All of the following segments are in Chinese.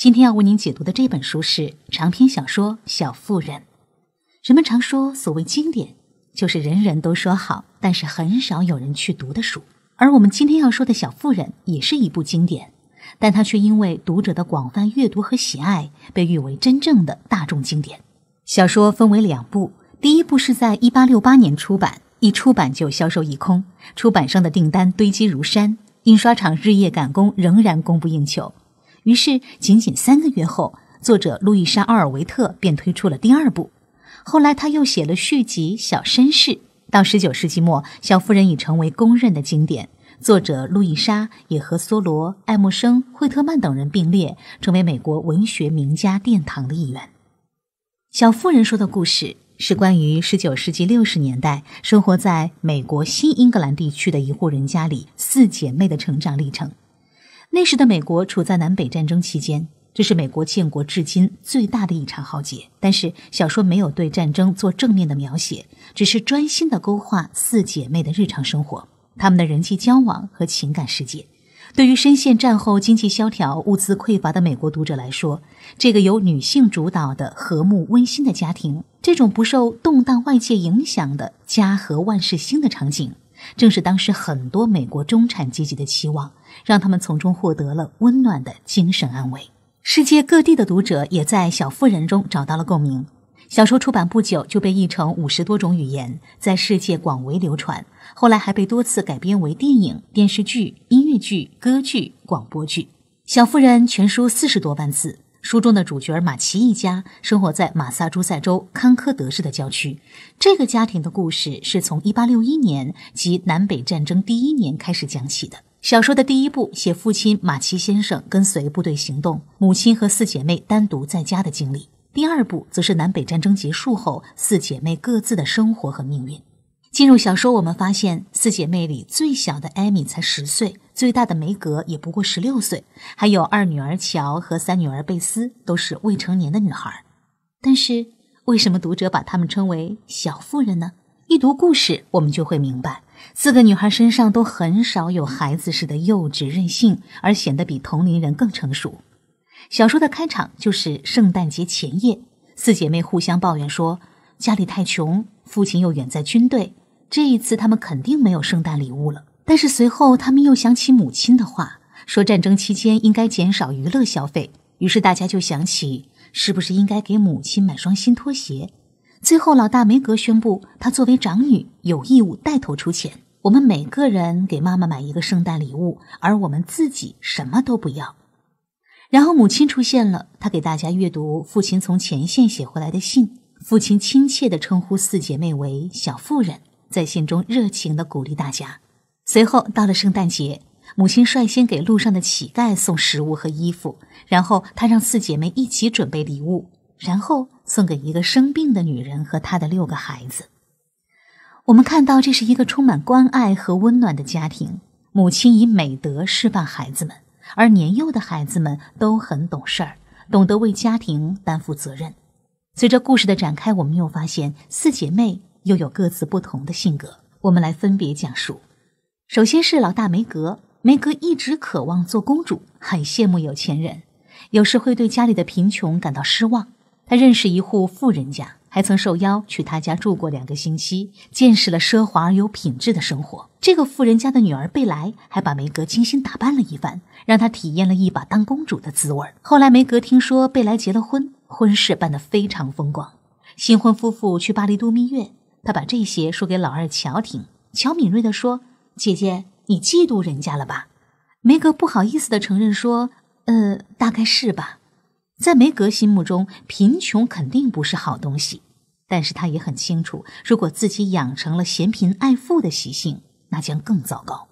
今天要为您解读的这本书是长篇小说《小妇人》。人们常说，所谓经典，就是人人都说好，但是很少有人去读的书。而我们今天要说的《小妇人》也是一部经典，但它却因为读者的广泛阅读和喜爱，被誉为真正的大众经典。小说分为两部，第一部是在1868年出版，一出版就销售一空，出版商的订单堆积如山，印刷厂日夜赶工，仍然供不应求。于是，仅仅三个月后，作者路易莎·奥尔维特便推出了第二部。后来，他又写了续集《小绅士》。到十九世纪末，《小妇人》已成为公认的经典。作者路易莎也和梭罗、爱默生、惠特曼等人并列，成为美国文学名家殿堂的一员。《小妇人》说的故事是关于十九世纪六十年代，生活在美国新英格兰地区的一户人家里四姐妹的成长历程。那时的美国处在南北战争期间，这是美国建国至今最大的一场浩劫。但是小说没有对战争做正面的描写，只是专心的勾画四姐妹的日常生活、她们的人际交往和情感世界。对于深陷战后经济萧条、物资匮乏的美国读者来说，这个由女性主导的和睦温馨的家庭，这种不受动荡外界影响的“家和万事兴”的场景，正是当时很多美国中产阶级的期望。让他们从中获得了温暖的精神安慰。世界各地的读者也在《小妇人》中找到了共鸣。小说出版不久就被译成五十多种语言，在世界广为流传。后来还被多次改编为电影、电视剧、音乐剧、歌剧、广播剧。《小妇人》全书四十多万字，书中的主角马奇一家生活在马萨诸塞州康科德市的郊区。这个家庭的故事是从1861年及南北战争第一年开始讲起的。小说的第一部写父亲马奇先生跟随部队行动，母亲和四姐妹单独在家的经历。第二部则是南北战争结束后四姐妹各自的生活和命运。进入小说，我们发现四姐妹里最小的艾米才十岁，最大的梅格也不过十六岁，还有二女儿乔和三女儿贝斯都是未成年的女孩。但是为什么读者把她们称为小妇人呢？一读故事，我们就会明白。四个女孩身上都很少有孩子似的幼稚任性，而显得比同龄人更成熟。小说的开场就是圣诞节前夜，四姐妹互相抱怨说家里太穷，父亲又远在军队，这一次她们肯定没有圣诞礼物了。但是随后她们又想起母亲的话，说战争期间应该减少娱乐消费，于是大家就想起是不是应该给母亲买双新拖鞋。最后，老大梅格宣布，她作为长女有义务带头出钱。我们每个人给妈妈买一个圣诞礼物，而我们自己什么都不要。然后母亲出现了，她给大家阅读父亲从前线写回来的信。父亲亲切地称呼四姐妹为“小妇人”，在信中热情地鼓励大家。随后到了圣诞节，母亲率先给路上的乞丐送食物和衣服，然后她让四姐妹一起准备礼物，然后。送给一个生病的女人和她的六个孩子。我们看到这是一个充满关爱和温暖的家庭，母亲以美德示范孩子们，而年幼的孩子们都很懂事儿，懂得为家庭担负责任。随着故事的展开，我们又发现四姐妹又有各自不同的性格。我们来分别讲述。首先是老大梅格，梅格一直渴望做公主，很羡慕有钱人，有时会对家里的贫穷感到失望。他认识一户富人家，还曾受邀去他家住过两个星期，见识了奢华而有品质的生活。这个富人家的女儿贝莱还把梅格精心打扮了一番，让她体验了一把当公主的滋味。后来梅格听说贝莱结了婚，婚事办得非常风光，新婚夫妇去巴黎度蜜月。他把这些说给老二乔听，乔敏锐的说：“姐姐，你嫉妒人家了吧？”梅格不好意思的承认说：“呃，大概是吧。”在梅格心目中，贫穷肯定不是好东西，但是他也很清楚，如果自己养成了嫌贫爱富的习性，那将更糟糕。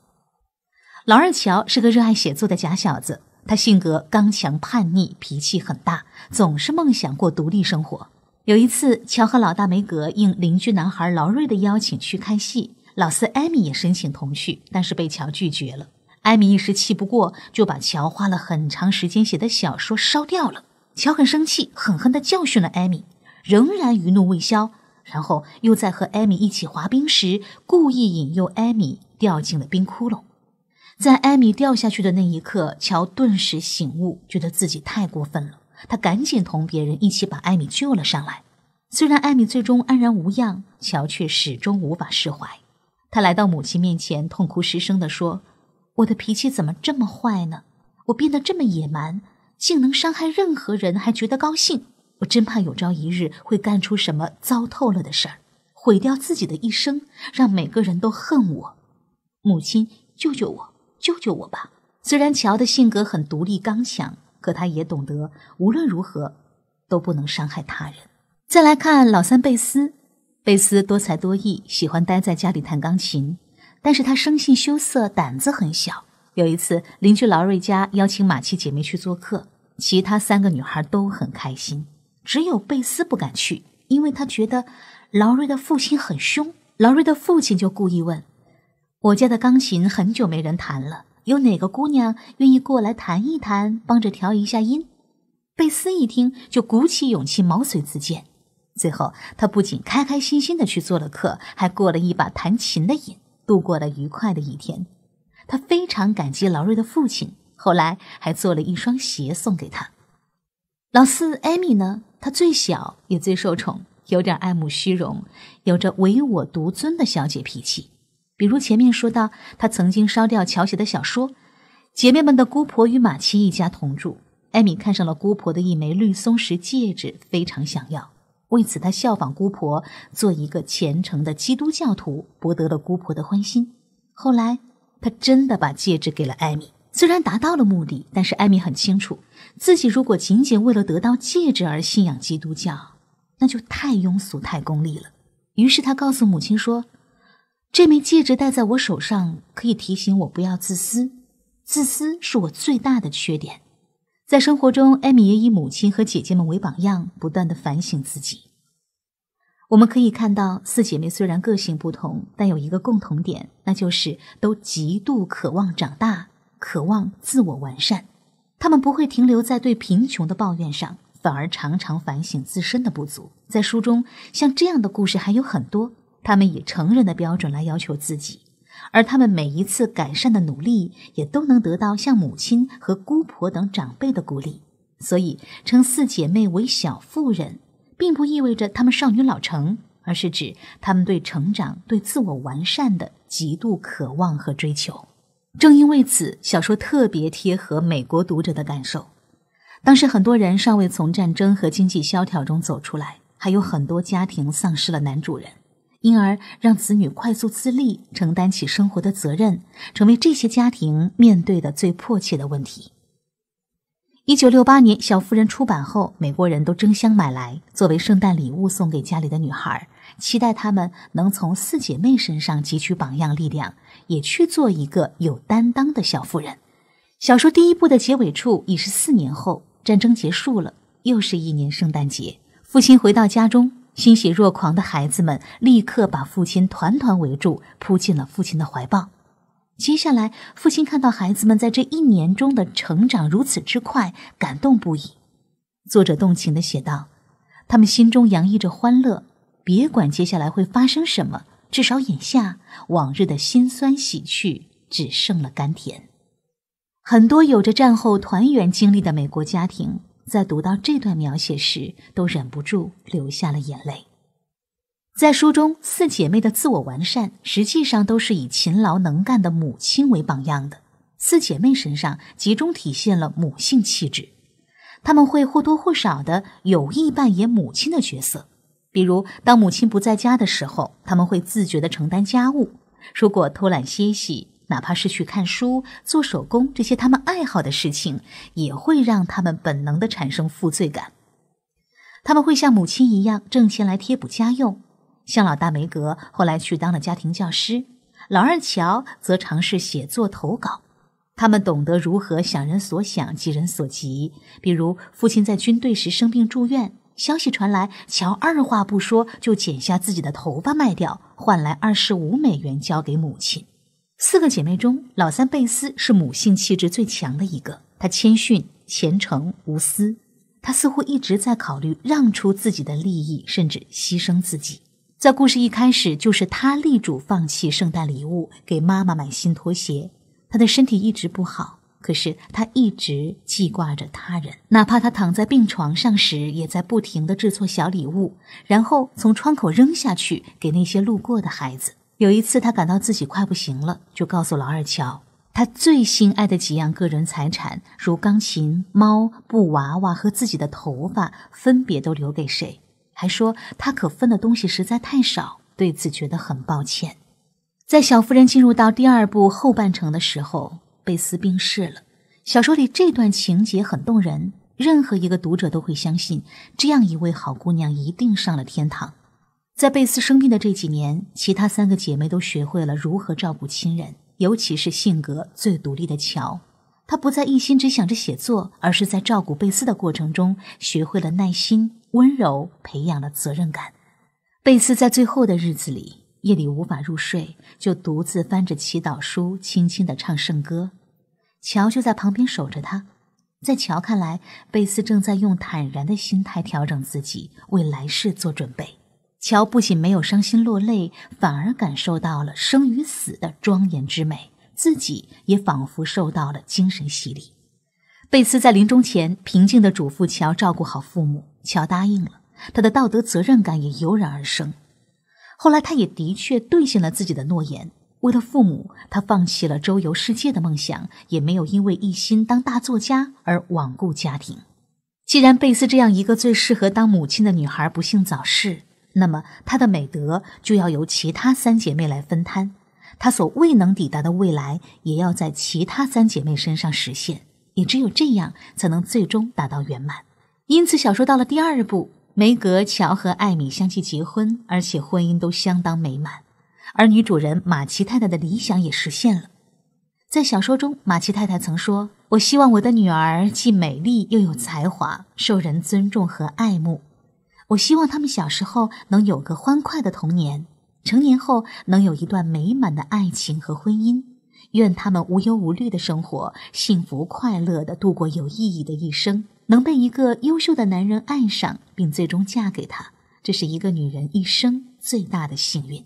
老二乔是个热爱写作的假小子，他性格刚强叛逆，脾气很大，总是梦想过独立生活。有一次，乔和老大梅格应邻居男孩劳瑞的邀请去看戏，老四艾米也申请同去，但是被乔拒绝了。艾米一时气不过，就把乔花了很长时间写的小说烧掉了。乔很生气，狠狠的教训了艾米，仍然余怒未消。然后又在和艾米一起滑冰时，故意引诱艾米掉进了冰窟窿。在艾米掉下去的那一刻，乔顿时醒悟，觉得自己太过分了。他赶紧同别人一起把艾米救了上来。虽然艾米最终安然无恙，乔却始终无法释怀。他来到母亲面前，痛哭失声的说：“我的脾气怎么这么坏呢？我变得这么野蛮。”竟能伤害任何人还觉得高兴，我真怕有朝一日会干出什么糟透了的事儿，毁掉自己的一生，让每个人都恨我。母亲，救救我，救救我吧！虽然乔的性格很独立刚强，可他也懂得无论如何都不能伤害他人。再来看老三贝斯，贝斯多才多艺，喜欢待在家里弹钢琴，但是他生性羞涩，胆子很小。有一次，邻居劳瑞家邀请马奇姐妹去做客，其他三个女孩都很开心，只有贝斯不敢去，因为她觉得劳瑞的父亲很凶。劳瑞的父亲就故意问：“我家的钢琴很久没人弹了，有哪个姑娘愿意过来弹一弹，帮着调一下音？”贝斯一听就鼓起勇气毛遂自荐。最后，他不仅开开心心的去做了客，还过了一把弹琴的瘾，度过了愉快的一天。他非常感激劳瑞的父亲，后来还做了一双鞋送给他。老四艾米呢？她最小也最受宠，有点爱慕虚荣，有着唯我独尊的小姐脾气。比如前面说到，她曾经烧掉乔写的小说。姐妹们的姑婆与马奇一家同住，艾米看上了姑婆的一枚绿松石戒指，非常想要。为此，她效仿姑婆做一个虔诚的基督教徒，博得了姑婆的欢心。后来。他真的把戒指给了艾米，虽然达到了目的，但是艾米很清楚，自己如果仅仅为了得到戒指而信仰基督教，那就太庸俗、太功利了。于是他告诉母亲说：“这枚戒指戴在我手上，可以提醒我不要自私。自私是我最大的缺点。在生活中，艾米也以母亲和姐姐们为榜样，不断的反省自己。”我们可以看到，四姐妹虽然个性不同，但有一个共同点，那就是都极度渴望长大，渴望自我完善。她们不会停留在对贫穷的抱怨上，反而常常反省自身的不足。在书中，像这样的故事还有很多。她们以成人的标准来要求自己，而她们每一次改善的努力，也都能得到像母亲和姑婆等长辈的鼓励。所以，称四姐妹为“小妇人”。并不意味着他们少女老成，而是指他们对成长、对自我完善的极度渴望和追求。正因为此，小说特别贴合美国读者的感受。当时很多人尚未从战争和经济萧条中走出来，还有很多家庭丧失了男主人，因而让子女快速自立、承担起生活的责任，成为这些家庭面对的最迫切的问题。一九六八年，《小妇人》出版后，美国人都争相买来，作为圣诞礼物送给家里的女孩，期待她们能从四姐妹身上汲取榜样力量，也去做一个有担当的小妇人。小说第一部的结尾处已是四年后，战争结束了，又是一年圣诞节，父亲回到家中，欣喜若狂的孩子们立刻把父亲团团围住，扑进了父亲的怀抱。接下来，父亲看到孩子们在这一年中的成长如此之快，感动不已。作者动情地写道：“他们心中洋溢着欢乐，别管接下来会发生什么，至少眼下，往日的辛酸洗去，只剩了甘甜。”很多有着战后团圆经历的美国家庭，在读到这段描写时，都忍不住流下了眼泪。在书中，四姐妹的自我完善实际上都是以勤劳能干的母亲为榜样的。四姐妹身上集中体现了母性气质，她们会或多或少的有意扮演母亲的角色。比如，当母亲不在家的时候，他们会自觉地承担家务；如果偷懒歇息，哪怕是去看书、做手工这些他们爱好的事情，也会让他们本能地产生负罪感。他们会像母亲一样挣钱来贴补家用。像老大梅格后来去当了家庭教师，老二乔则尝试写作投稿。他们懂得如何想人所想，急人所急。比如父亲在军队时生病住院，消息传来，乔二话不说就剪下自己的头发卖掉，换来二十五美元交给母亲。四个姐妹中，老三贝斯是母性气质最强的一个。她谦逊、虔诚、无私。她似乎一直在考虑让出自己的利益，甚至牺牲自己。在故事一开始，就是他力主放弃圣诞礼物，给妈妈买新拖鞋。他的身体一直不好，可是他一直记挂着他人。哪怕他躺在病床上时，也在不停的制作小礼物，然后从窗口扔下去给那些路过的孩子。有一次，他感到自己快不行了，就告诉老二乔，他最心爱的几样个人财产，如钢琴、猫、布娃娃和自己的头发，分别都留给谁。还说他可分的东西实在太少，对此觉得很抱歉。在小夫人进入到第二部后半程的时候，贝斯病逝了。小说里这段情节很动人，任何一个读者都会相信，这样一位好姑娘一定上了天堂。在贝斯生病的这几年，其他三个姐妹都学会了如何照顾亲人，尤其是性格最独立的乔，她不再一心只想着写作，而是在照顾贝斯的过程中学会了耐心。温柔培养了责任感。贝斯在最后的日子里，夜里无法入睡，就独自翻着祈祷书，轻轻地唱圣歌。乔就在旁边守着他。在乔看来，贝斯正在用坦然的心态调整自己，为来世做准备。乔不仅没有伤心落泪，反而感受到了生与死的庄严之美，自己也仿佛受到了精神洗礼。贝斯在临终前平静的嘱咐乔照顾好父母，乔答应了，他的道德责任感也油然而生。后来，他也的确兑现了自己的诺言，为了父母，他放弃了周游世界的梦想，也没有因为一心当大作家而罔顾家庭。既然贝斯这样一个最适合当母亲的女孩不幸早逝，那么她的美德就要由其他三姐妹来分摊，她所未能抵达的未来，也要在其他三姐妹身上实现。也只有这样，才能最终达到圆满。因此，小说到了第二部，梅格、乔和艾米相继结婚，而且婚姻都相当美满，而女主人马奇太太的理想也实现了。在小说中，马奇太太曾说：“我希望我的女儿既美丽又有才华，受人尊重和爱慕。我希望他们小时候能有个欢快的童年，成年后能有一段美满的爱情和婚姻。”愿他们无忧无虑的生活，幸福快乐地度过有意义的一生。能被一个优秀的男人爱上，并最终嫁给他，这是一个女人一生最大的幸运。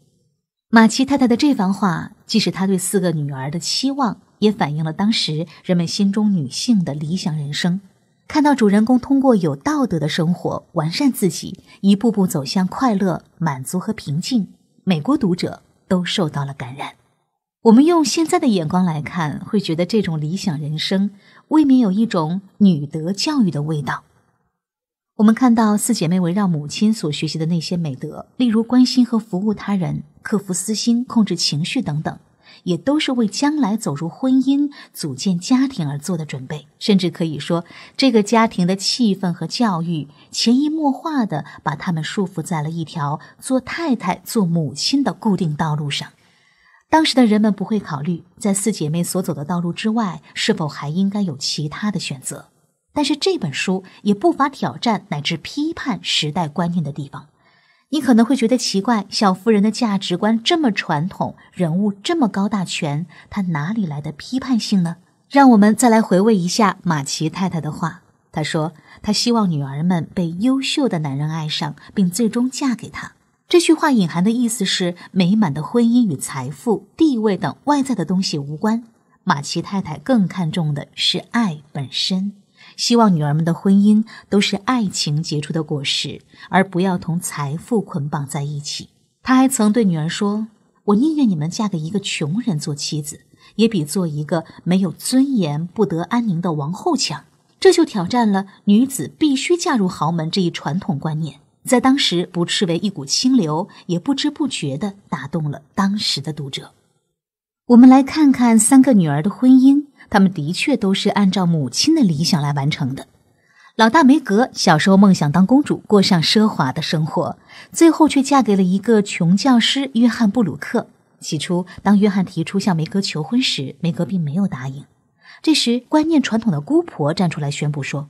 马奇太太的这番话，既是她对四个女儿的期望，也反映了当时人们心中女性的理想人生。看到主人公通过有道德的生活完善自己，一步步走向快乐、满足和平静，美国读者都受到了感染。我们用现在的眼光来看，会觉得这种理想人生未免有一种女德教育的味道。我们看到四姐妹围绕母亲所学习的那些美德，例如关心和服务他人、克服私心、控制情绪等等，也都是为将来走入婚姻、组建家庭而做的准备。甚至可以说，这个家庭的气氛和教育潜移默化地把她们束缚在了一条做太太、做母亲的固定道路上。当时的人们不会考虑，在四姐妹所走的道路之外，是否还应该有其他的选择。但是这本书也不乏挑战乃至批判时代观念的地方。你可能会觉得奇怪，小妇人的价值观这么传统，人物这么高大全，她哪里来的批判性呢？让我们再来回味一下马奇太太的话。她说：“她希望女儿们被优秀的男人爱上，并最终嫁给他。”这句话隐含的意思是，美满的婚姻与财富、地位等外在的东西无关。马奇太太更看重的是爱本身，希望女儿们的婚姻都是爱情结出的果实，而不要同财富捆绑在一起。她还曾对女儿说：“我宁愿你们嫁给一个穷人做妻子，也比做一个没有尊严、不得安宁的王后强。”这就挑战了女子必须嫁入豪门这一传统观念。在当时不斥为一股清流，也不知不觉地打动了当时的读者。我们来看看三个女儿的婚姻，她们的确都是按照母亲的理想来完成的。老大梅格小时候梦想当公主，过上奢华的生活，最后却嫁给了一个穷教师约翰布鲁克。起初，当约翰提出向梅格求婚时，梅格并没有答应。这时，观念传统的姑婆站出来宣布说：“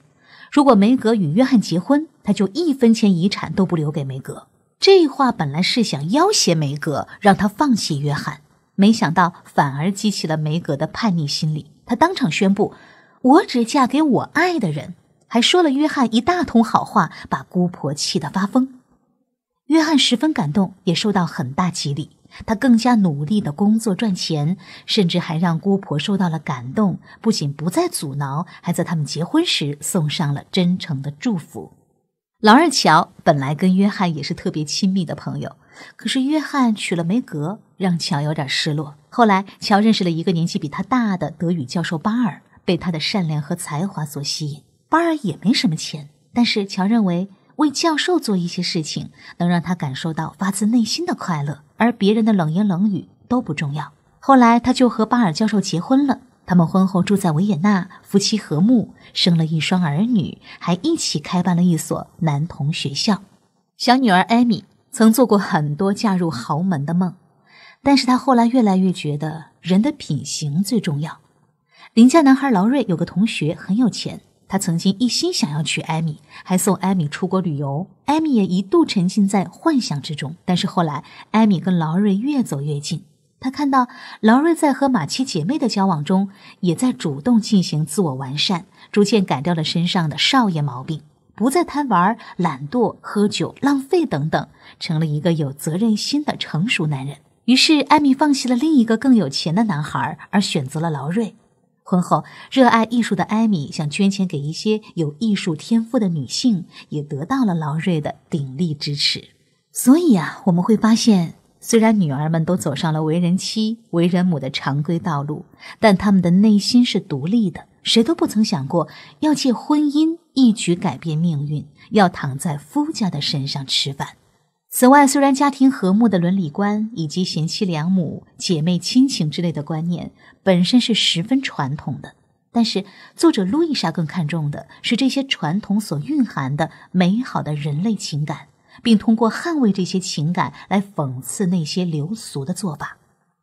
如果梅格与约翰结婚。”他就一分钱遗产都不留给梅格。这话本来是想要挟梅格，让他放弃约翰，没想到反而激起了梅格的叛逆心理。他当场宣布：“我只嫁给我爱的人。”还说了约翰一大通好话，把姑婆气得发疯。约翰十分感动，也受到很大激励。他更加努力的工作赚钱，甚至还让姑婆受到了感动，不仅不再阻挠，还在他们结婚时送上了真诚的祝福。老二乔本来跟约翰也是特别亲密的朋友，可是约翰娶了梅格，让乔有点失落。后来乔认识了一个年纪比他大的德语教授巴尔，被他的善良和才华所吸引。巴尔也没什么钱，但是乔认为为教授做一些事情能让他感受到发自内心的快乐，而别人的冷言冷语都不重要。后来他就和巴尔教授结婚了。他们婚后住在维也纳，夫妻和睦，生了一双儿女，还一起开办了一所男童学校。小女儿艾米曾做过很多嫁入豪门的梦，但是她后来越来越觉得人的品行最重要。邻家男孩劳瑞有个同学很有钱，他曾经一心想要娶艾米，还送艾米出国旅游。艾米也一度沉浸在幻想之中，但是后来艾米跟劳瑞越走越近。他看到劳瑞在和马奇姐妹的交往中，也在主动进行自我完善，逐渐改掉了身上的少爷毛病，不再贪玩、懒惰、喝酒、浪费等等，成了一个有责任心的成熟男人。于是，艾米放弃了另一个更有钱的男孩，而选择了劳瑞。婚后，热爱艺术的艾米想捐钱给一些有艺术天赋的女性，也得到了劳瑞的鼎力支持。所以啊，我们会发现。虽然女儿们都走上了为人妻、为人母的常规道路，但她们的内心是独立的。谁都不曾想过要借婚姻一举改变命运，要躺在夫家的身上吃饭。此外，虽然家庭和睦的伦理观以及贤妻良母、姐妹亲情之类的观念本身是十分传统的，但是作者路易莎更看重的是这些传统所蕴含的美好的人类情感。并通过捍卫这些情感来讽刺那些流俗的做法。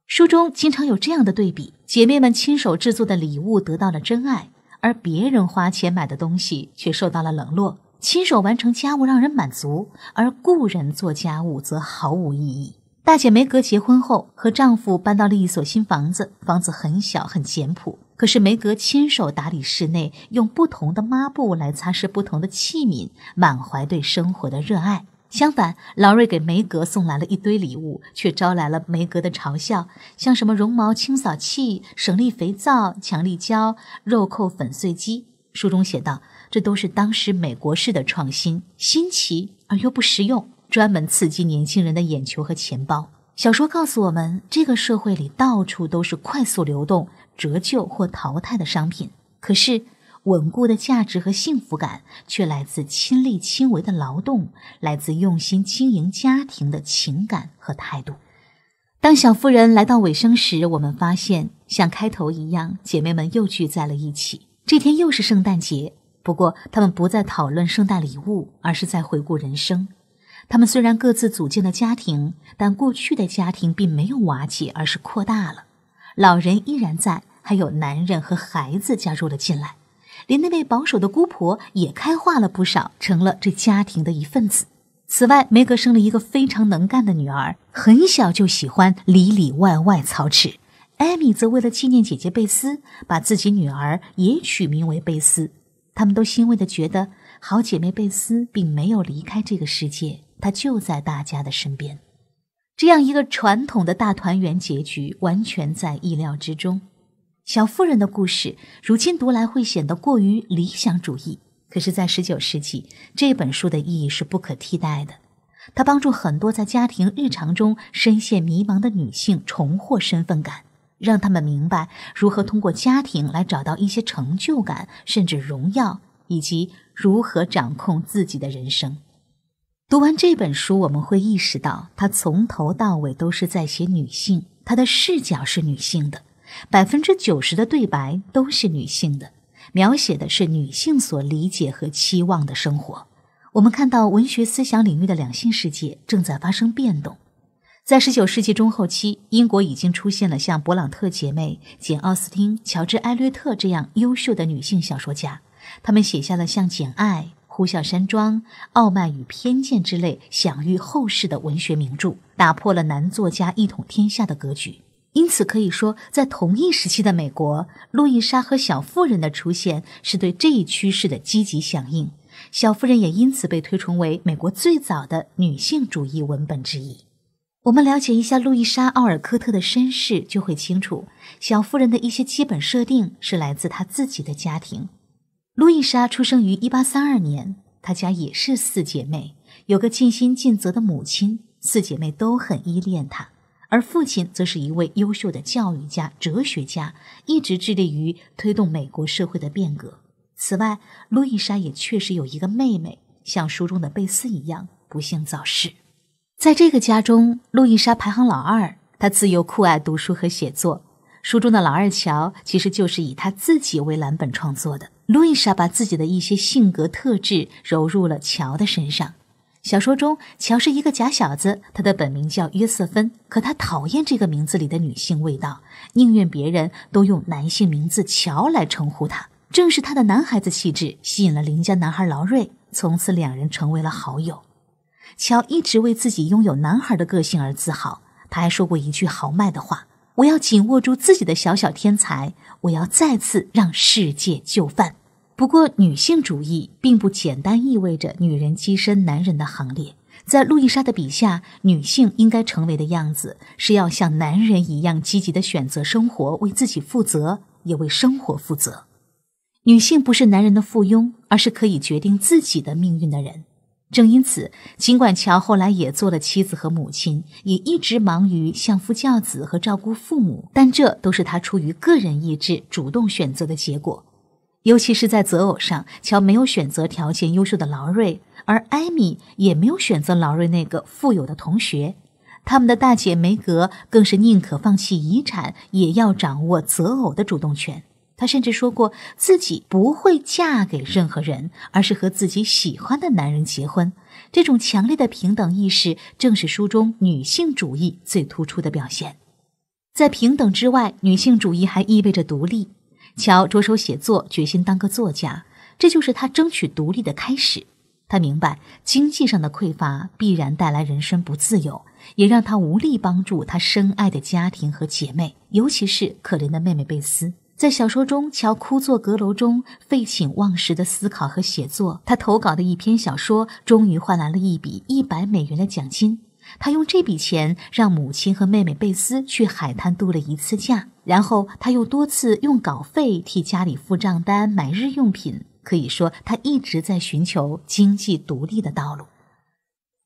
书中经常有这样的对比：姐妹们亲手制作的礼物得到了真爱，而别人花钱买的东西却受到了冷落；亲手完成家务让人满足，而雇人做家务则毫无意义。大姐梅格结婚后和丈夫搬到了一所新房子，房子很小很简朴，可是梅格亲手打理室内，用不同的抹布来擦拭不同的器皿，满怀对生活的热爱。相反，劳瑞给梅格送来了一堆礼物，却招来了梅格的嘲笑，像什么绒毛清扫器、省力肥皂、强力胶、肉扣粉碎机。书中写道，这都是当时美国式的创新，新奇而又不实用，专门刺激年轻人的眼球和钱包。小说告诉我们，这个社会里到处都是快速流动、折旧或淘汰的商品。可是。稳固的价值和幸福感，却来自亲力亲为的劳动，来自用心经营家庭的情感和态度。当小妇人来到尾声时，我们发现像开头一样，姐妹们又聚在了一起。这天又是圣诞节，不过她们不再讨论圣诞礼物，而是在回顾人生。她们虽然各自组建了家庭，但过去的家庭并没有瓦解，而是扩大了。老人依然在，还有男人和孩子加入了进来。连那位保守的姑婆也开化了不少，成了这家庭的一份子。此外，梅格生了一个非常能干的女儿，很小就喜欢里里外外操持。艾米则为了纪念姐姐贝斯，把自己女儿也取名为贝斯。他们都欣慰地觉得，好姐妹贝斯并没有离开这个世界，她就在大家的身边。这样一个传统的大团圆结局，完全在意料之中。小妇人的故事如今读来会显得过于理想主义，可是，在十九世纪，这本书的意义是不可替代的。它帮助很多在家庭日常中深陷迷茫的女性重获身份感，让她们明白如何通过家庭来找到一些成就感，甚至荣耀，以及如何掌控自己的人生。读完这本书，我们会意识到，她从头到尾都是在写女性，她的视角是女性的。百分之九十的对白都是女性的，描写的是女性所理解和期望的生活。我们看到文学思想领域的两性世界正在发生变动。在十九世纪中后期，英国已经出现了像勃朗特姐妹、简·奥斯汀、乔治·艾略特这样优秀的女性小说家，他们写下了像《简·爱》《呼啸山庄》《傲慢与偏见》之类享誉后世的文学名著，打破了男作家一统天下的格局。因此可以说，在同一时期的美国，《路易莎》和《小妇人》的出现是对这一趋势的积极响应。《小妇人》也因此被推崇为美国最早的女性主义文本之一。我们了解一下路易莎·奥尔科特的身世，就会清楚，《小妇人》的一些基本设定是来自她自己的家庭。路易莎出生于1832年，她家也是四姐妹，有个尽心尽责的母亲，四姐妹都很依恋她。而父亲则是一位优秀的教育家、哲学家，一直致力于推动美国社会的变革。此外，路易莎也确实有一个妹妹，像书中的贝斯一样不幸早逝。在这个家中，路易莎排行老二，她自幼酷爱读书和写作。书中的老二乔其实就是以她自己为蓝本创作的，路易莎把自己的一些性格特质融入了乔的身上。小说中，乔是一个假小子，他的本名叫约瑟芬，可他讨厌这个名字里的女性味道，宁愿别人都用男性名字“乔”来称呼他。正是他的男孩子气质吸引了邻家男孩劳瑞，从此两人成为了好友。乔一直为自己拥有男孩的个性而自豪，他还说过一句豪迈的话：“我要紧握住自己的小小天才，我要再次让世界就范。”不过，女性主义并不简单意味着女人跻身男人的行列。在路易莎的笔下，女性应该成为的样子是要像男人一样积极的选择生活，为自己负责，也为生活负责。女性不是男人的附庸，而是可以决定自己的命运的人。正因此，尽管乔后来也做了妻子和母亲，也一直忙于相夫教子和照顾父母，但这都是他出于个人意志主动选择的结果。尤其是在择偶上，乔没有选择条件优秀的劳瑞，而艾米也没有选择劳瑞那个富有的同学。他们的大姐梅格更是宁可放弃遗产，也要掌握择偶的主动权。她甚至说过自己不会嫁给任何人，而是和自己喜欢的男人结婚。这种强烈的平等意识，正是书中女性主义最突出的表现。在平等之外，女性主义还意味着独立。乔着手写作，决心当个作家，这就是他争取独立的开始。他明白经济上的匮乏必然带来人身不自由，也让他无力帮助他深爱的家庭和姐妹，尤其是可怜的妹妹贝斯。在小说中，乔枯坐阁楼中，废寝忘食的思考和写作。他投稿的一篇小说，终于换来了一笔一百美元的奖金。他用这笔钱让母亲和妹妹贝斯去海滩度了一次假，然后他又多次用稿费替家里付账单、买日用品。可以说，他一直在寻求经济独立的道路。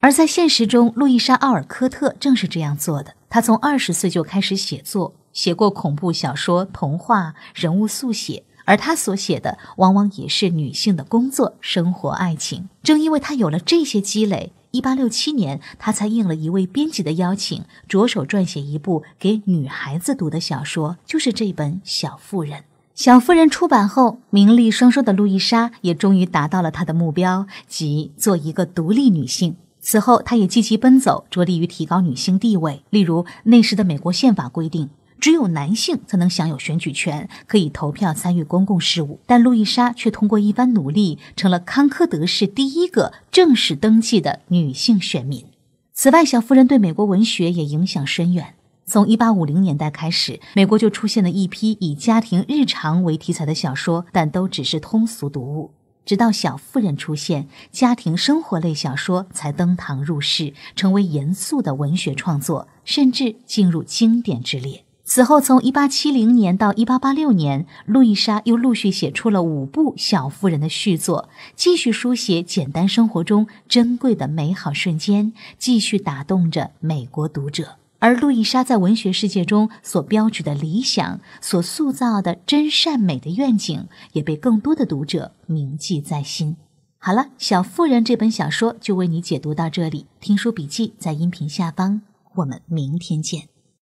而在现实中，路易莎·奥尔科特正是这样做的。他从二十岁就开始写作，写过恐怖小说、童话、人物速写，而他所写的往往也是女性的工作、生活、爱情。正因为他有了这些积累。一八六七年，他才应了一位编辑的邀请，着手撰写一部给女孩子读的小说，就是这本《小妇人》。《小妇人》出版后，名利双收的路易莎也终于达到了她的目标，即做一个独立女性。此后，她也积极奔走，着力于提高女性地位。例如，那时的美国宪法规定。只有男性才能享有选举权，可以投票参与公共事务。但路易莎却通过一番努力，成了康科德市第一个正式登记的女性选民。此外，小妇人对美国文学也影响深远。从1850年代开始，美国就出现了一批以家庭日常为题材的小说，但都只是通俗读物。直到小妇人出现，家庭生活类小说才登堂入室，成为严肃的文学创作，甚至进入经典之列。此后，从一八七零年到一八八六年，路易莎又陆续写出了五部《小妇人》的续作，继续书写简单生活中珍贵的美好瞬间，继续打动着美国读者。而路易莎在文学世界中所标举的理想，所塑造的真善美的愿景，也被更多的读者铭记在心。好了，《小妇人》这本小说就为你解读到这里。听书笔记在音频下方，我们明天见。